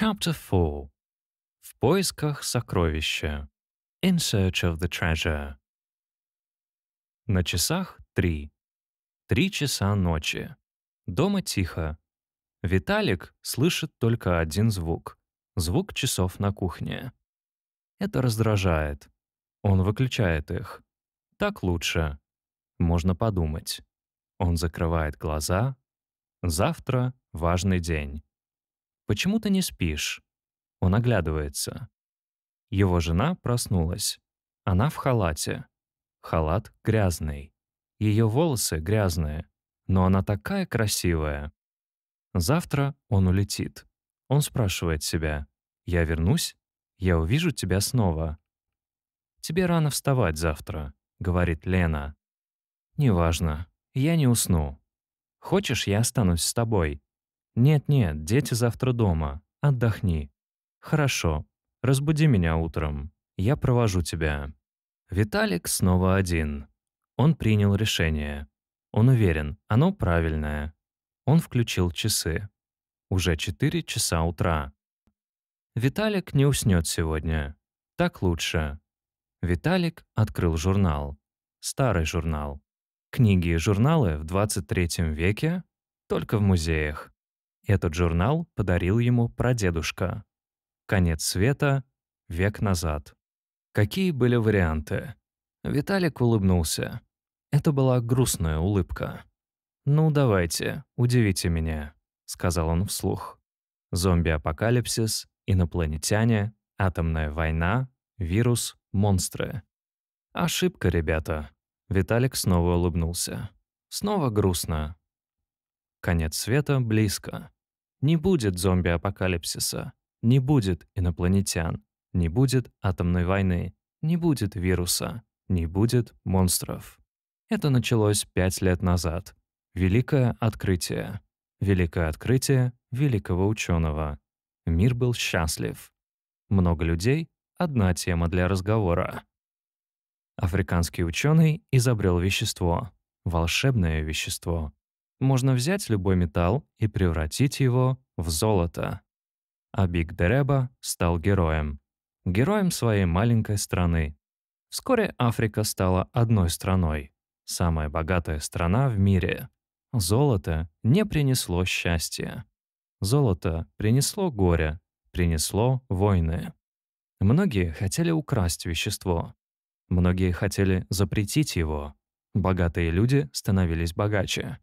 Chapter 4 В поисках сокровища In search of the treasure На часах три. Три часа ночи. Дома тихо. Виталик слышит только один звук. Звук часов на кухне. Это раздражает. Он выключает их. Так лучше. Можно подумать. Он закрывает глаза. Завтра важный день. «Почему ты не спишь?» Он оглядывается. Его жена проснулась. Она в халате. Халат грязный. Ее волосы грязные, но она такая красивая. Завтра он улетит. Он спрашивает себя, «Я вернусь? Я увижу тебя снова». «Тебе рано вставать завтра», — говорит Лена. «Неважно, я не усну. Хочешь, я останусь с тобой?» «Нет-нет, дети завтра дома. Отдохни». «Хорошо. Разбуди меня утром. Я провожу тебя». Виталик снова один. Он принял решение. Он уверен, оно правильное. Он включил часы. Уже 4 часа утра. Виталик не уснёт сегодня. Так лучше. Виталик открыл журнал. Старый журнал. Книги и журналы в 23 веке только в музеях. Этот журнал подарил ему прадедушка. Конец света, век назад. Какие были варианты? Виталик улыбнулся. Это была грустная улыбка. «Ну, давайте, удивите меня», — сказал он вслух. «Зомби-апокалипсис, инопланетяне, атомная война, вирус, монстры». «Ошибка, ребята». Виталик снова улыбнулся. «Снова грустно». Конец света близко. Не будет зомби-апокалипсиса, не будет инопланетян, не будет атомной войны, не будет вируса, не будет монстров. Это началось пять лет назад. Великое открытие. Великое открытие великого ученого. Мир был счастлив. Много людей — одна тема для разговора. Африканский ученый изобрел вещество, волшебное вещество, можно взять любой металл и превратить его в золото. А Биг Дереба стал героем. Героем своей маленькой страны. Вскоре Африка стала одной страной. Самая богатая страна в мире. Золото не принесло счастья. Золото принесло горе, принесло войны. Многие хотели украсть вещество. Многие хотели запретить его. Богатые люди становились богаче.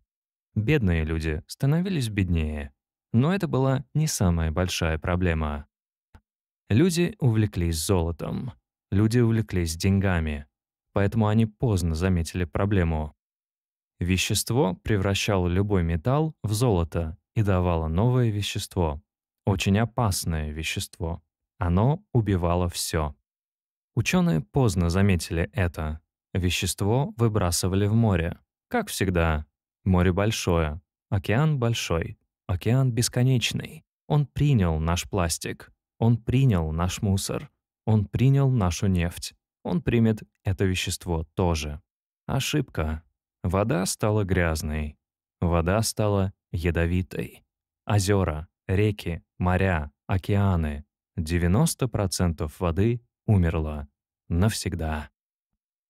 Бедные люди становились беднее. Но это была не самая большая проблема. Люди увлеклись золотом. Люди увлеклись деньгами. Поэтому они поздно заметили проблему. Вещество превращало любой металл в золото и давало новое вещество. Очень опасное вещество. Оно убивало все. Ученые поздно заметили это. Вещество выбрасывали в море. Как всегда, Море большое, океан большой, океан бесконечный. Он принял наш пластик, он принял наш мусор, он принял нашу нефть. Он примет это вещество тоже. Ошибка. Вода стала грязной. Вода стала ядовитой. Озера, реки, моря, океаны. 90% воды умерло. Навсегда.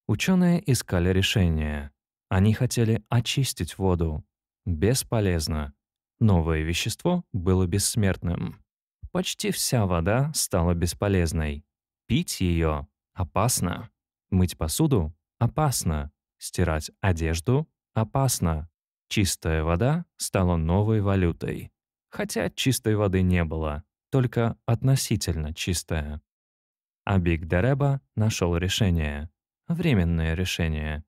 Ученые искали решение. Они хотели очистить воду. Бесполезно. Новое вещество было бессмертным. Почти вся вода стала бесполезной. Пить ее опасно. Мыть посуду опасно. Стирать одежду опасно. Чистая вода стала новой валютой. Хотя чистой воды не было, только относительно чистая. А Дереба нашел решение. Временное решение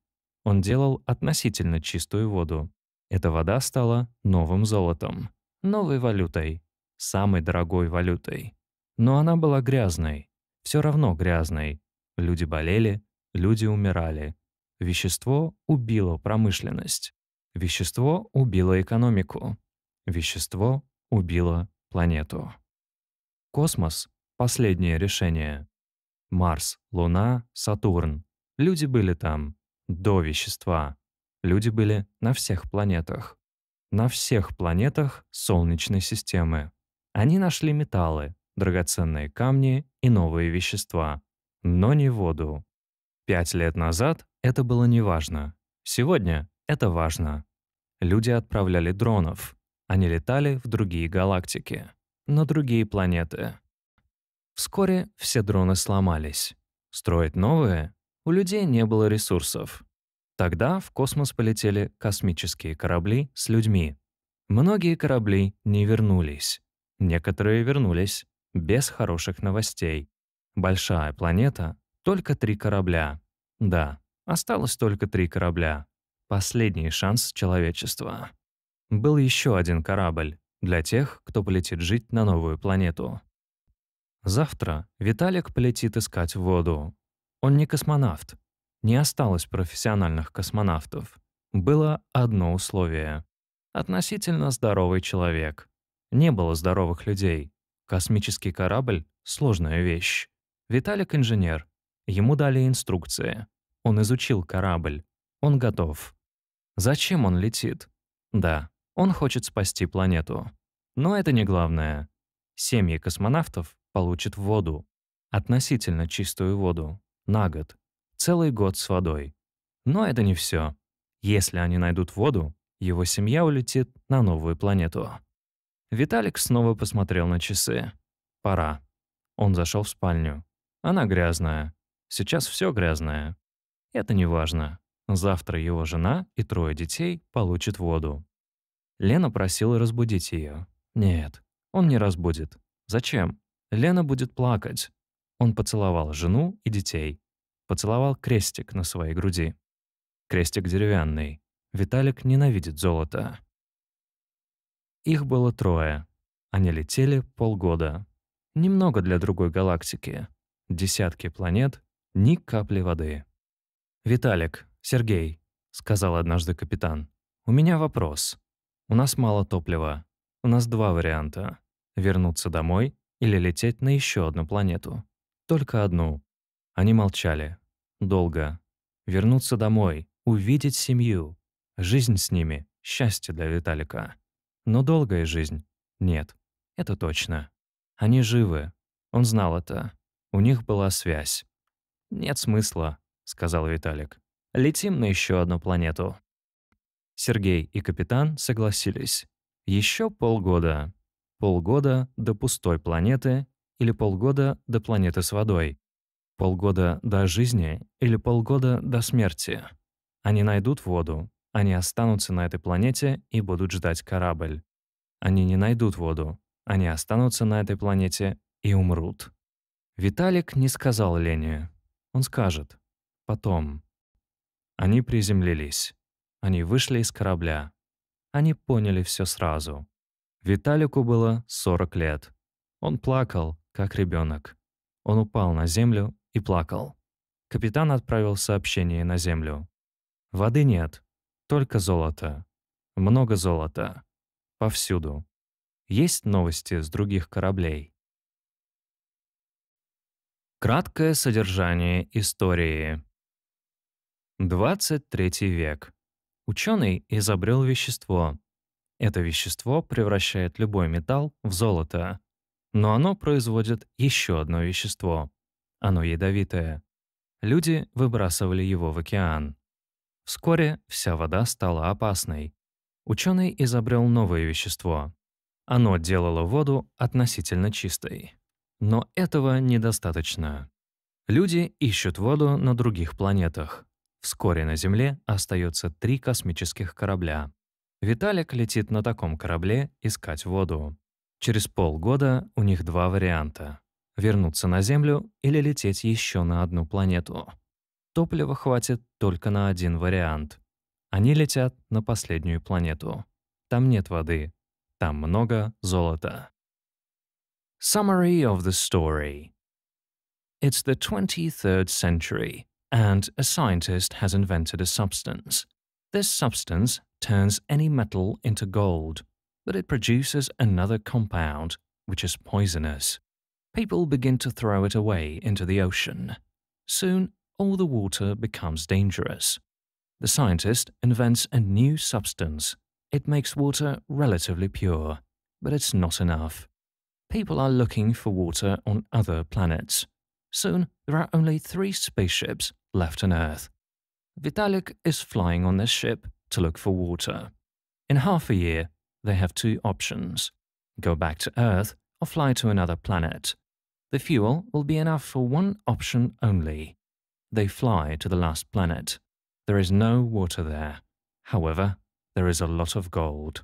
он делал относительно чистую воду. Эта вода стала новым золотом, новой валютой, самой дорогой валютой. Но она была грязной, все равно грязной. Люди болели, люди умирали. Вещество убило промышленность. Вещество убило экономику. Вещество убило планету. Космос — последнее решение. Марс, Луна, Сатурн. Люди были там до вещества. Люди были на всех планетах. На всех планетах Солнечной системы. Они нашли металлы, драгоценные камни и новые вещества, но не воду. Пять лет назад это было неважно. Сегодня это важно. Люди отправляли дронов. Они летали в другие галактики, на другие планеты. Вскоре все дроны сломались. Строить новые у людей не было ресурсов. Тогда в космос полетели космические корабли с людьми. Многие корабли не вернулись. Некоторые вернулись без хороших новостей. Большая планета — только три корабля. Да, осталось только три корабля. Последний шанс человечества. Был еще один корабль для тех, кто полетит жить на новую планету. Завтра Виталик полетит искать воду. Он не космонавт. Не осталось профессиональных космонавтов. Было одно условие. Относительно здоровый человек. Не было здоровых людей. Космический корабль — сложная вещь. Виталик — инженер. Ему дали инструкции. Он изучил корабль. Он готов. Зачем он летит? Да, он хочет спасти планету. Но это не главное. Семьи космонавтов получат воду. Относительно чистую воду на год. Целый год с водой. Но это не все. Если они найдут воду, его семья улетит на новую планету. Виталик снова посмотрел на часы. Пора. Он зашел в спальню. Она грязная. Сейчас все грязное. Это не важно. Завтра его жена и трое детей получат воду. Лена просила разбудить ее. Нет, он не разбудит. Зачем? Лена будет плакать. Он поцеловал жену и детей. Поцеловал крестик на своей груди. Крестик деревянный. Виталик ненавидит золото. Их было трое. Они летели полгода. Немного для другой галактики. Десятки планет, ни капли воды. «Виталик, Сергей», — сказал однажды капитан, — «у меня вопрос. У нас мало топлива. У нас два варианта — вернуться домой или лететь на еще одну планету. Только одну. Они молчали. Долго. Вернуться домой, увидеть семью. Жизнь с ними — счастье для Виталика. Но долгая жизнь — нет. Это точно. Они живы. Он знал это. У них была связь. «Нет смысла», — сказал Виталик. «Летим на еще одну планету». Сергей и капитан согласились. Еще полгода. Полгода до пустой планеты или полгода до планеты с водой, полгода до жизни или полгода до смерти. Они найдут воду, они останутся на этой планете и будут ждать корабль. Они не найдут воду, они останутся на этой планете и умрут. Виталик не сказал Лене. Он скажет. Потом. Они приземлились. Они вышли из корабля. Они поняли все сразу. Виталику было 40 лет. Он плакал, как ребенок. Он упал на землю и плакал. Капитан отправил сообщение на землю. «Воды нет, только золото. Много золота. Повсюду. Есть новости с других кораблей?» Краткое содержание истории. 23 век. Ученый изобрел вещество. Это вещество превращает любой металл в золото но оно производит еще одно вещество. Оно ядовитое. Люди выбрасывали его в океан. Вскоре вся вода стала опасной. Ученый изобрел новое вещество. Оно делало воду относительно чистой. Но этого недостаточно. Люди ищут воду на других планетах. Вскоре на Земле остается три космических корабля. Виталик летит на таком корабле искать воду. Через полгода у них два варианта — вернуться на Землю или лететь еще на одну планету. Топлива хватит только на один вариант. Они летят на последнюю планету. Там нет воды, там много золота. Summary of the story. It's the 23rd century, and a scientist has invented a substance. This substance turns any metal into gold, But it produces another compound which is poisonous. People begin to throw it away into the ocean. Soon, all the water becomes dangerous. The scientist invents a new substance. It makes water relatively pure, but it's not enough. People are looking for water on other planets. Soon, there are only three spaceships left on Earth. Vitalik is flying on this ship to look for water. In half a year, they have two options go back to Earth or fly to another planet. The fuel will be enough for one option only. They fly to the last planet. There is no water there. However, there is a lot of gold.